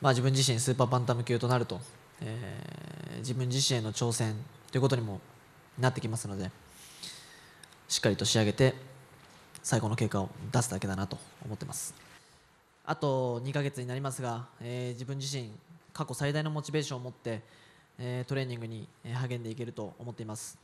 まあ、自分自身スーパーバンタム級となると、えー、自分自身への挑戦ということにもなってきますのでしっかりと仕上げて最高の結果を出すだけだなと思ってますあと2ヶ月になりますが、えー、自分自身過去最大のモチベーションを持って、えー、トレーニングに励んでいけると思っています